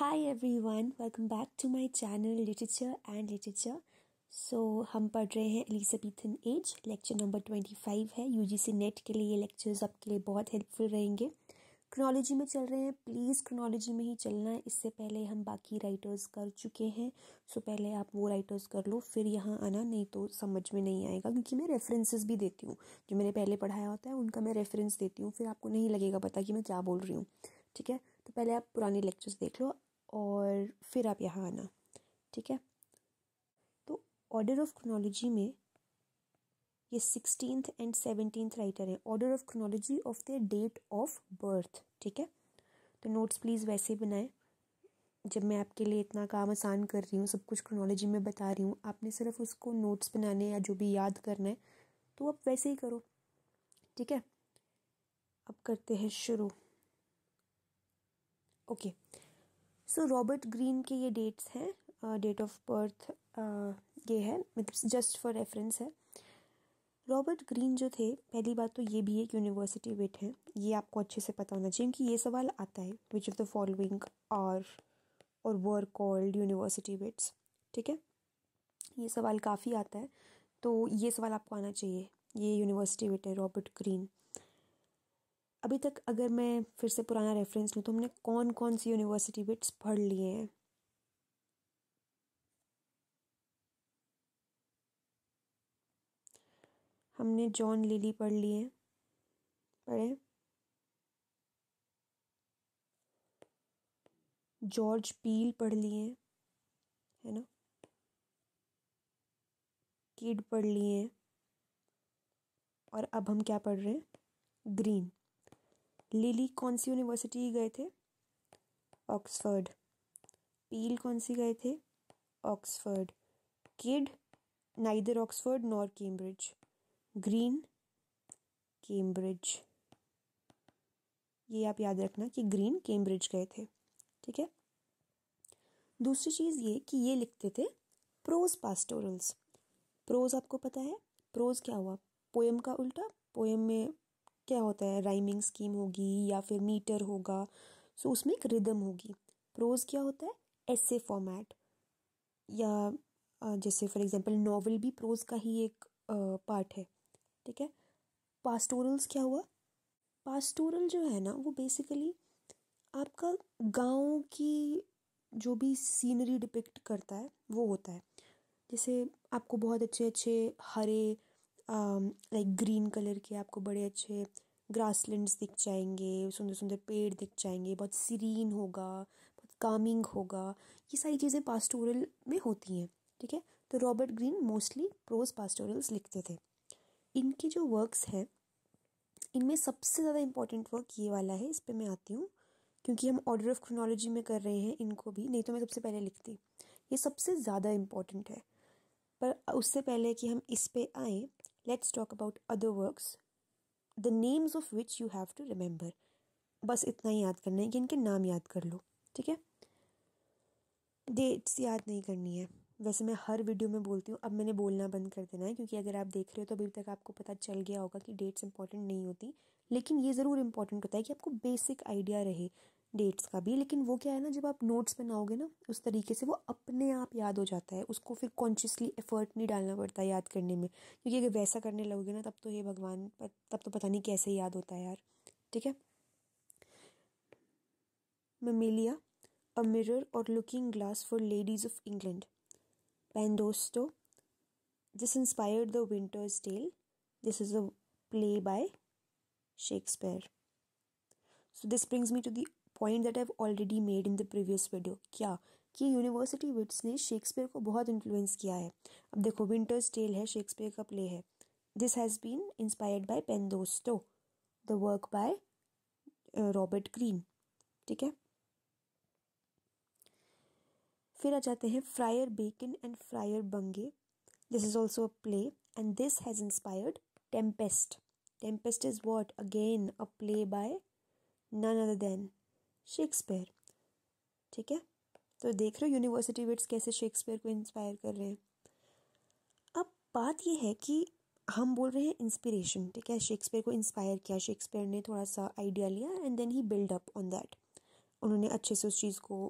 Hi everyone welcome back to my channel literature and literature so हम पढ़ रहे हैं Elizabethan age lecture number twenty five है UGC NET के लिए ये लेक्चर्स आपके लिए बहुत हेल्पफुल रहेंगे क्रोनोलॉजी में चल रहे हैं प्लीज़ क्रोनोलॉजी में ही चलना है इससे पहले हम बाकी राइटर्स कर चुके हैं सो so, पहले आप वो राइटर्स कर लो फिर यहाँ आना नहीं तो समझ में नहीं आएगा क्योंकि मैं रेफरेंसेस भी देती हूँ जो मैंने पहले पढ़ाया होता है उनका मैं रेफरेंस देती हूँ फिर आपको नहीं लगेगा पता कि मैं क्या बोल रही हूँ ठीक है तो पहले आप पुराने लेक्चर्स देख लो और फिर आप यहाँ आना ठीक है तो ऑर्डर ऑफ क्रोनोलॉजी में ये सिक्सटीन एंड सेवनटीन राइटर है order of chronology of the date of birth ठीक है तो नोट्स प्लीज़ वैसे बनाएं जब मैं आपके लिए इतना काम आसान कर रही हूँ सब कुछ क्रोनोलॉजी में बता रही हूँ आपने सिर्फ उसको नोट्स बनाने या जो भी याद करना है तो आप वैसे ही करो ठीक है अब करते हैं शुरू okay okay. So Robert Greene के ये डेट्स हैं डेट ऑफ बर्थ ये है मतलब जस्ट फॉर रेफरेंस है रॉबर्ट ग्रीन जो थे पहली बात तो ये भी एक यूनिवर्सिटी विट है ये आपको अच्छे से पता होना चाहिए क्योंकि ये सवाल आता है which of the following are और वर कॉल्ड यूनिवर्सिटी विट्स ठीक है ये सवाल काफ़ी आता है तो ये सवाल आपको आना चाहिए ये यूनिवर्सिटी विट है रॉबर्ट ग्रीन अभी तक अगर मैं फिर से पुराना रेफरेंस लूँ तो हमने कौन कौन सी यूनिवर्सिटी बिट्स पढ़ लिए हैं हमने जॉन लिली पढ़ लिए पढ़े जॉर्ज पील पढ़ लिए है ना किड पढ़ लिए और अब हम क्या पढ़ रहे हैं ग्रीन लिली कौन सी यूनिवर्सिटी गए थे ऑक्सफर्ड पील कौन सी गए थे Oxford kid neither Oxford nor Cambridge Greene Cambridge ये आप याद रखना कि ग्रीन कैम्ब्रिज गए थे ठीक है दूसरी चीज़ ये कि ये लिखते थे प्रोज पास्टोरल्स प्रोज आपको पता है प्रोज क्या हुआ पोएम का उल्टा पोएम में क्या होता है राइमिंग स्कीम होगी या फिर मीटर होगा सो so उसमें एक रिदम होगी प्रोज क्या होता है ऐसे फॉर्मेट या जैसे फॉर एग्जांपल नॉवल भी प्रोज का ही एक पार्ट है ठीक है पास्टोरल्स क्या हुआ पास्टोरल जो है ना वो बेसिकली आपका गाँव की जो भी सीनरी डिपिक्ट करता है वो होता है जैसे आपको बहुत अच्छे अच्छे हरे लाइक ग्रीन कलर के आपको बड़े अच्छे ग्रासलैंड्स दिख जाएंगे सुंदर सुंदर पेड़ दिख जाएंगे बहुत सीरीन होगा बहुत कामिंग होगा ये सारी चीज़ें पास्टोरल में होती हैं ठीक है तो Robert Greene mostly prose pastorals लिखते थे इनके जो वर्क्स हैं इनमें सबसे ज़्यादा इम्पॉर्टेंट वर्क ये वाला है इस पर मैं आती हूँ क्योंकि हम ऑर्डर ऑफ क्रोनोलॉजी में कर रहे हैं इनको भी नहीं तो मैं सबसे पहले लिखती ये सबसे ज़्यादा इम्पॉर्टेंट है पर उससे पहले कि हम इस पे आए let's talk about other works the names of which you have to remember बस इतना ही याद करना है कि इनके नाम याद कर लो ठीक है डेट्स याद नहीं करनी है वैसे मैं हर वीडियो में बोलती हूँ अब मैंने बोलना बंद कर देना है क्योंकि अगर आप देख रहे हो तो अभी तक आपको पता चल गया होगा कि डेट्स इंपॉर्टेंट नहीं होती लेकिन ये ज़रूर इंपॉर्टेंट होता है कि आपको बेसिक आइडिया रहे डेट्स का भी लेकिन वो क्या है ना जब आप नोट्स बनाओगे ना उस तरीके से वो अपने आप याद हो जाता है उसको फिर कॉन्शियसली एफर्ट नहीं डालना पड़ता याद करने में क्योंकि अगर वैसा करने लगोगे ना तब तो हे भगवान तब तो पता नहीं कैसे याद होता है यार ठीक है Mamillia a mirror or looking glass for ladies of England Pandosto this inspired the winter's tale this is a play by Shakespeare so this brings me to the point that I already made in the previous video क्या कि university wits ने Shakespeare को बहुत influence किया है अब देखो Winter's Tale है शेक्सपियर का प्ले है this has been inspired by Pandosto the work by Robert Greene ठीक है फिर आ जाते हैं Friar Bacon and Friar Bungay this is also a play and this has inspired Tempest Tempest is what again a play by none other than Shakespeare ठीक है तो देख रहे हो यूनिवर्सिटी विट्स कैसे शेक्सपियर को इंस्पायर कर रहे हैं अब बात यह है कि हम बोल रहे हैं इंस्पिरेशन ठीक है शेक्सपियर को इंस्पायर किया शेक्सपियर ने थोड़ा सा आइडिया लिया and then he build up on that उन्होंने अच्छे से उस चीज़ को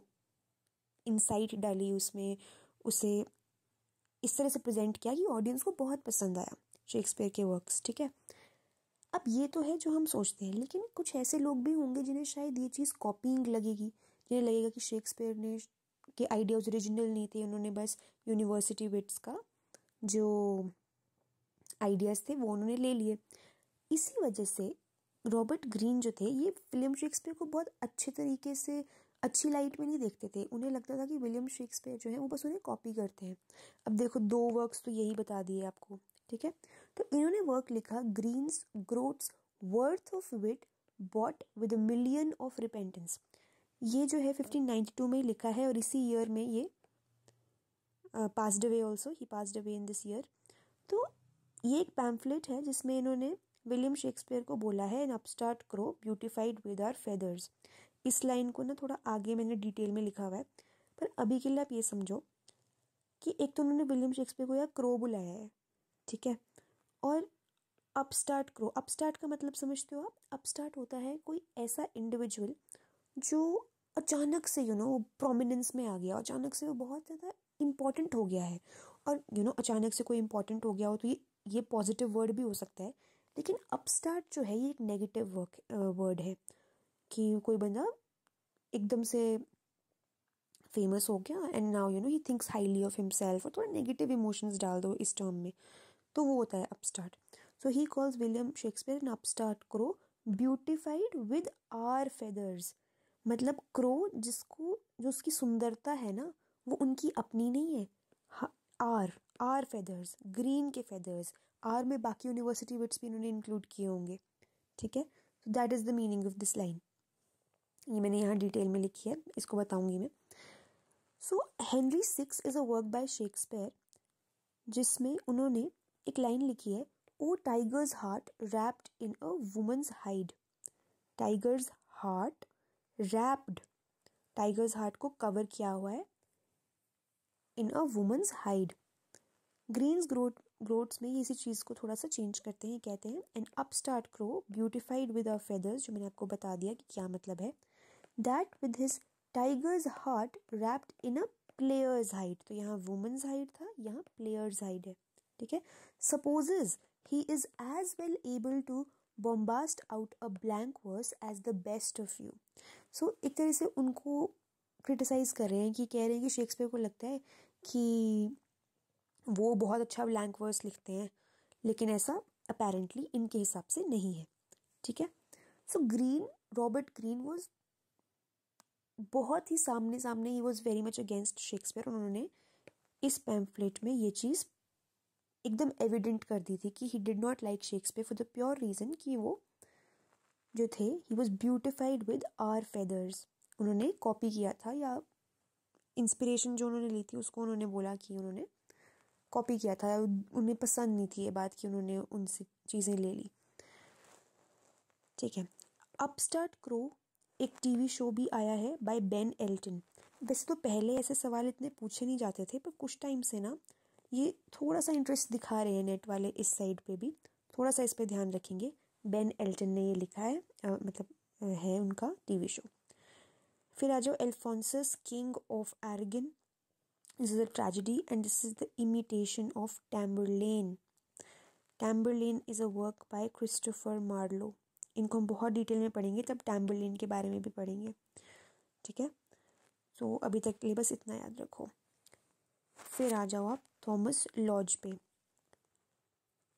इंसाइट डाली उसमें उसे इस तरह से प्रेजेंट किया कि ऑडियंस को बहुत पसंद आया शेक्सपियर के वर्क्स ठीक है अब ये तो है जो हम सोचते हैं लेकिन कुछ ऐसे लोग भी होंगे जिन्हें शायद ये चीज़ कॉपिंग लगेगी जिन्हें लगेगा कि शेक्सपियर ने के आइडियाज ओरिजिनल नहीं थे उन्होंने बस यूनिवर्सिटी विट्स का जो आइडियाज़ थे वो उन्होंने ले लिए इसी वजह से रॉबर्ट ग्रीन जो थे ये विलियम शेक्सपियर को बहुत अच्छे तरीके से अच्छी लाइट में नहीं देखते थे उन्हें लगता था कि विलियम शेक्सपियर जो है वो बस उन्हें कॉपी करते हैं अब देखो दो वर्क्स तो यही बता दिए आपको ठीक है तो इन्होंने वर्क लिखा Greene's groats worth of wit bought with million of repentance ये जो है 1592 में लिखा है और इसी ईयर में ये passed away also he passed away in this year तो ये एक पैम्फलेट है जिसमें इन्होंने विलियम शेक्सपियर को बोला है an upstart crow beautified with our feathers इस लाइन को ना थोड़ा आगे मैंने डिटेल में लिखा हुआ है पर अभी के लिए आप ये समझो कि एक तो उन्होंने विलियम शेक्सपियर को या क्रो बुलाया है ठीक है और अपस्टार्ट ग्रो अपस्टार्ट का मतलब समझते हो आप अपस्टार्ट होता है कोई ऐसा इंडिविजुअल जो अचानक से यू नो प्रोमिनेंस में आ गया अचानक से वो बहुत ज़्यादा इम्पॉर्टेंट हो गया है और यू you नो know, अचानक से कोई इम्पॉर्टेंट हो गया हो तो ये ये पॉजिटिव वर्ड भी हो सकता है लेकिन अपस्टार्ट जो है ये एक नेगेटिव वर्क वर्ड है कि कोई बंदा एकदम से फेमस हो गया and now you know he thinks highly of himself और थोड़ा नेगेटिव इमोशंस डाल दो इस टर्म में तो वो होता है upstart so he calls William Shakespeare an upstart crow beautified with our feathers मतलब क्रो जिसको जो उसकी सुंदरता है ना वो उनकी अपनी नहीं है आर आर फेदर्स ग्रीन के फेदर्स आर में बाकी यूनिवर्सिटी वर्ड्स भी इन्होंने इंक्लूड किए होंगे ठीक है so that is the meaning of this line ये मैंने यहाँ डिटेल में लिखी है इसको बताऊंगी मैं सो Henry six is a work by Shakespeare जिसमें उन्होंने एक लाइन लिखी है O tiger's heart wrapped in a woman's hide tiger's heart wrapped tiger's heart को कवर किया हुआ है in a woman's hide Greene's groat groats में ये इसी चीज़ को थोड़ा सा चेंज करते हैं कहते हैं an start crow beautified with a feathers जो मैंने आपको बता दिया कि क्या मतलब है that with his tiger's heart wrapped in a player's hide तो यहाँ वुमेंस हाइट था यहाँ प्लेयर्स हाइट है ठीक है supposes he is as well able to bombast out a blank verse as the best of you so एक तरह से उनको क्रिटिसाइज़ कर रहे हैं कि कह रहे हैं कि शेक्सपियर को लगता है कि वो बहुत अच्छा ब्लैंक वर्स लिखते हैं लेकिन ऐसा अपेरेंटली इनके हिसाब से नहीं है ठीक है so Greene Robert Greene was बहुत ही सामने सामने ही was very much against Shakespeare उन्होंने इस पैम्फलेट में ये चीज़ एकदम एविडेंट कर दी थी कि he did not like Shakespeare for the pure reason कि वो जो थे he was beautified with our feathers उन्होंने कॉपी किया था या इंस्पिरेशन जो उन्होंने ली थी उसको उन्होंने बोला कि उन्होंने कॉपी किया था उन्हें पसंद नहीं थी ये बात कि उन्होंने उनसे चीज़ें ले ली ठीक है अपस्टार्ट क्रो एक टीवी शो भी आया है बाय बेन एल्टन वैसे तो पहले ऐसे सवाल इतने पूछे नहीं जाते थे पर कुछ टाइम से ना ये थोड़ा सा इंटरेस्ट दिखा रहे हैं नेट वाले इस साइड पे भी थोड़ा सा इस पर ध्यान रखेंगे बेन एल्टन ने ये लिखा है आ, मतलब है उनका टीवी शो फिर आ जाओ Alphonsus King of Aragon this is a tragedy and this is the imitation of Tamburlaine Tamburlaine is a work by Christopher Marlowe इनको हम बहुत डिटेल में पढ़ेंगे तब टैम्बरलेन के बारे में भी पढ़ेंगे ठीक है तो अभी तक के लिए बस इतना याद रखो फिर आ जाओ आप थॉमस लॉज पे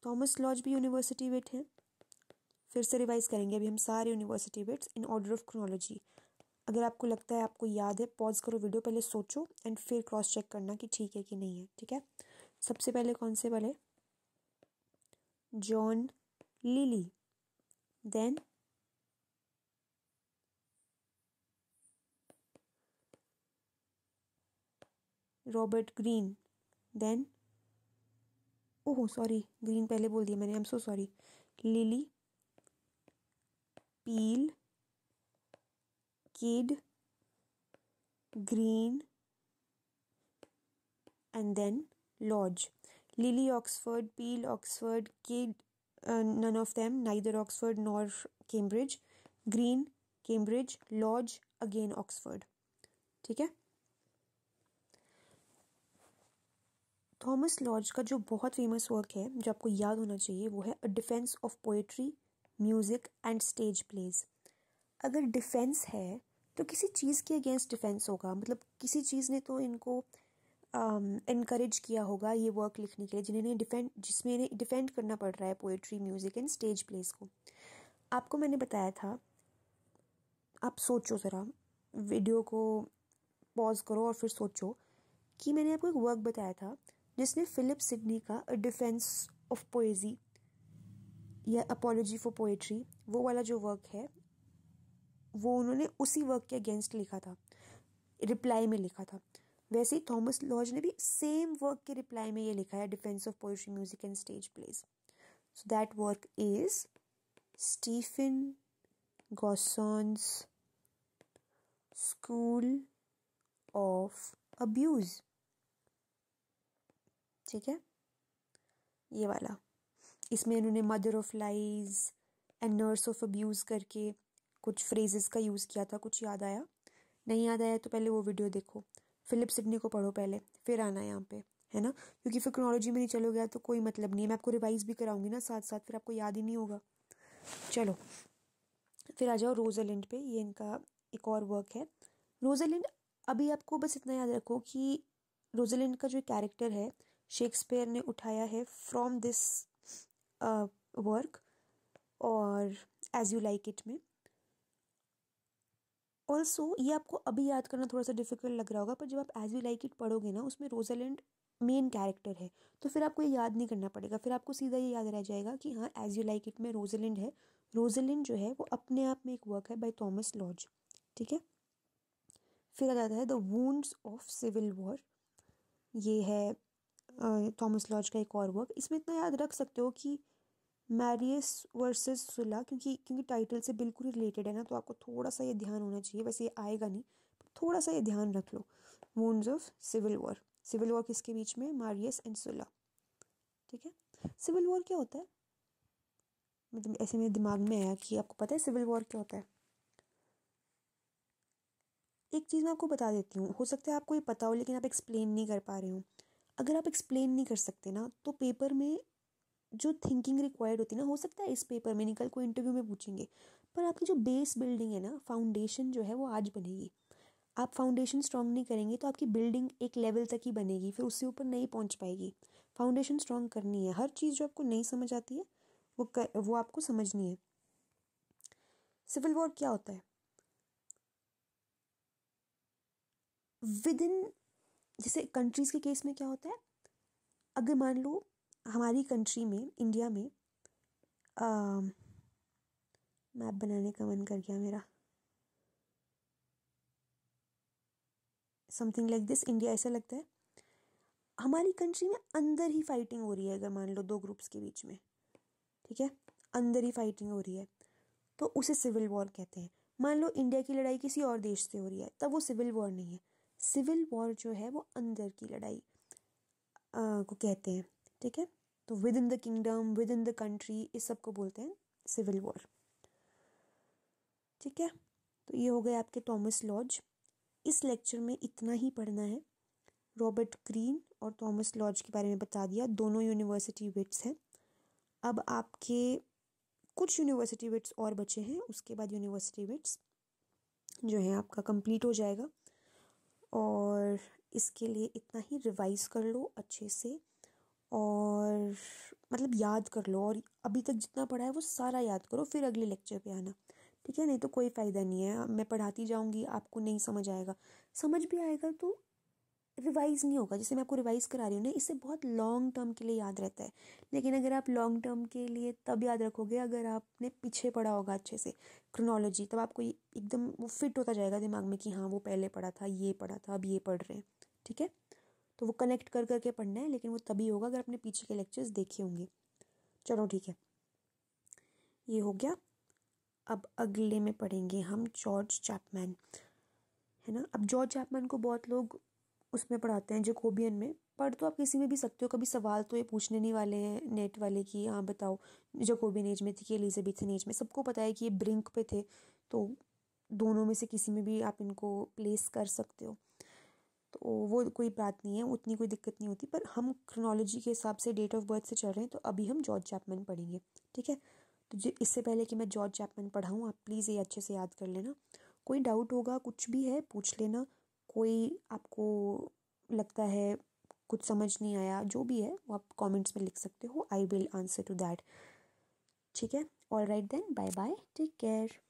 थॉमस लॉज भी यूनिवर्सिटी वेट है फिर से रिवाइज करेंगे अभी हम सारे university wits in order of chronology अगर आपको लगता है आपको याद है पॉज करो वीडियो पहले सोचो एंड फिर क्रॉस चेक करना कि ठीक है कि नहीं है ठीक है सबसे पहले कौन से वाले John Lyly then Robert Greene then oh sorry Greene पहले बोल दिया मैंने I am so sorry Lyly Peele Kyd Greene and then Lodge Lyly Oxford Peele Oxford Kyd none of them neither Oxford nor Cambridge Greene Cambridge Lodge again Oxford ठीक है Thomas Lodge का जो बहुत famous work है जो आपको याद होना चाहिए वो है a defence of poetry music and stage plays अगर डिफेंस है तो किसी चीज़ के अगेंस्ट डिफेंस होगा मतलब किसी चीज़ ने तो इनको इनक्रेज um, किया होगा ये वर्क लिखने के लिए जिन्हें डिफेंड जिसमें इन्हें डिफेंड करना पड़ रहा है poetry music and stage plays को आपको मैंने बताया था आप सोचो ज़रा वीडियो को पॉज करो और फिर सोचो कि मैंने आपको एक वर्क बताया था जिसने फिलिप सिडनी का अ डिफेंस ऑफ पोएजी या अपोलॉजी फॉर पोएट्री वो वाला जो वर्क है वो उन्होंने उसी वर्क के अगेंस्ट लिखा था रिप्लाई में लिखा था वैसे ही थॉमस लॉज ने भी सेम वर्क के रिप्लाई में ये लिखा है defence of poetry music and stage plays so that work is Stephen Gosson's School of Abuse ठीक है ये वाला इसमें इन्होंने mother of lies and nurse of abuse करके कुछ फ्रेजेस का यूज़ किया था कुछ याद आया नहीं याद आया तो पहले वो वीडियो देखो फिलिप सिडनी को पढ़ो पहले फिर आना यहाँ पे है ना क्योंकि फिर क्रोनोलॉजी में नहीं चलो गया तो कोई मतलब नहीं है मैं आपको रिवाइज भी कराऊंगी ना साथ साथ फिर आपको याद ही नहीं होगा चलो फिर आ जाओ रोजालैंड पे ये इनका एक और वर्क है रोजालैंड अभी आपको बस इतना याद रखो कि रोजालैंड का जो कैरेक्टर है शेक्सपियर ने उठाया है फ्रॉम दिस वर्क और एज यू लाइक इट में ऑल्सो ये आपको अभी याद करना थोड़ा सा डिफिकल्ट लग रहा होगा पर जब आप एज यू लाइक इट पढ़ोगे ना उसमें रोजालैंड मेन कैरेक्टर है तो फिर आपको ये याद नहीं करना पड़ेगा फिर आपको सीधा ये याद रह जाएगा कि हाँ एज यू लाइक इट में रोजालैंड है रोजालैंड जो है वो अपने आप में एक वर्क है बाय थॉमस लॉज ठीक है फिर आ जाता है the Wounds of Civil War ये है थॉमस लॉज का एक और वर्क इसमें इतना याद रख सकते हो कि मैरियस वर्सेस सुला क्योंकि क्योंकि टाइटल से बिल्कुल ही रिलेटेड है ना तो आपको थोड़ा सा ये ध्यान होना चाहिए वैसे ये आएगा नहीं तो थोड़ा सा ये ध्यान रख लो Wounds of Civil War civil war किसके बीच में मारियस एंड सुला ठीक है सिविल वॉर क्या होता है मतलब ऐसे मेरे दिमाग में आया कि आपको पता है सिविल वॉर क्या होता है एक चीज़ मैं आपको बता देती हूँ हो सकता है आपको ये पता हो लेकिन आप एक्सप्लेन नहीं कर पा रहे हो अगर आप एक्सप्लेन नहीं कर सकते ना तो पेपर में जो थिंकिंग रिक्वायर्ड होती है ना हो सकता है इस पेपर में निकल को इंटरव्यू में पूछेंगे पर आपकी जो बेस बिल्डिंग है ना फाउंडेशन जो है वो आज बनेगी आप फाउंडेशन स्ट्रॉन्ग नहीं करेंगे तो आपकी बिल्डिंग एक लेवल तक ही बनेगी फिर उससे ऊपर नहीं पहुंच पाएगी फाउंडेशन स्ट्रॉन्ग करनी है हर चीज़ जो आपको नहीं समझ आती है वो कर, वो आपको समझनी है सिविल वॉर क्या होता है विद इन जैसे कंट्रीज़ के केस में क्या होता है अगर मान लो हमारी कंट्री में इंडिया में मैप बनाने का मन कर गया मेरा समथिंग लाइक दिस इंडिया ऐसा लगता है हमारी कंट्री में अंदर ही फाइटिंग हो रही है अगर मान लो दो ग्रुप्स के बीच में ठीक है अंदर ही फाइटिंग हो रही है तो उसे सिविल वॉर कहते हैं मान लो इंडिया की लड़ाई किसी और देश से हो रही है तब वो सिविल वॉर नहीं है सिविल वॉर जो है वो अंदर की लड़ाई आ, को कहते हैं ठीक है तो within the kingdom within the country इस सब को बोलते हैं सिविल वॉर ठीक है तो ये हो गए आपके थॉमस लॉज इस लेक्चर में इतना ही पढ़ना है रॉबर्ट ग्रीन और थॉमस लॉज के बारे में बता दिया दोनों यूनिवर्सिटी विट्स हैं अब आपके कुछ यूनिवर्सिटी विट्स और बचे हैं उसके बाद यूनिवर्सिटी विट्स जो है आपका कंप्लीट हो जाएगा और इसके लिए इतना ही रिवाइज़ कर लो अच्छे से और मतलब याद कर लो और अभी तक जितना पढ़ा है वो सारा याद करो फिर अगले लेक्चर पे आना ठीक है नहीं तो कोई फ़ायदा नहीं है मैं पढ़ाती जाऊँगी आपको नहीं समझ आएगा समझ भी आएगा तो रिवाइज़ नहीं होगा जैसे मैं आपको रिवाइज़ करा रही हूँ ना इससे बहुत लॉन्ग टर्म के लिए याद रहता है लेकिन अगर आप लॉन्ग टर्म के लिए तब याद रखोगे अगर आपने पीछे पढ़ा होगा अच्छे से क्रोनोलॉजी तब आपको एकदम वो फिट होता जाएगा दिमाग में कि हाँ वो पहले पढ़ा था ये पढ़ा था अब ये पढ़ रहे हैं ठीक है तो वो कनेक्ट कर करके पढ़ना है लेकिन वो तभी होगा अगर अपने पीछे के लेक्चर्स देखे होंगे चलो ठीक है ये हो गया अब अगले में पढ़ेंगे हम जॉर्ज चैपमैन है ना अब जॉर्ज चैपमैन को बहुत लोग उसमें पढ़ाते हैं जेकोबियन में पढ़ तो आप किसी में भी सकते हो कभी सवाल तो ये पूछने नहीं वाले हैं नेट वाले कि हाँ बताओ जेकोबियन एज में थी कि एलिजाबेथन एज में सबको पता है कि ये ब्रिंक पे थे तो दोनों में से किसी में भी आप इनको प्लेस कर सकते हो तो वो कोई बात नहीं है उतनी कोई दिक्कत नहीं होती पर हम क्रोनोलॉजी के हिसाब से डेट ऑफ बर्थ से चल रहे हैं तो अभी हम जॉर्ज चैपमैन पढ़ेंगे ठीक है तो जो इससे पहले कि मैं जॉर्ज चैपमैन पढ़ाऊँ आप प्लीज़ ये अच्छे से याद कर लेना कोई डाउट होगा कुछ भी है पूछ लेना कोई आपको लगता है कुछ समझ नहीं आया जो भी है वो आप कमेंट्स में लिख सकते हो I will answer to that ठीक है all right then bye bye take care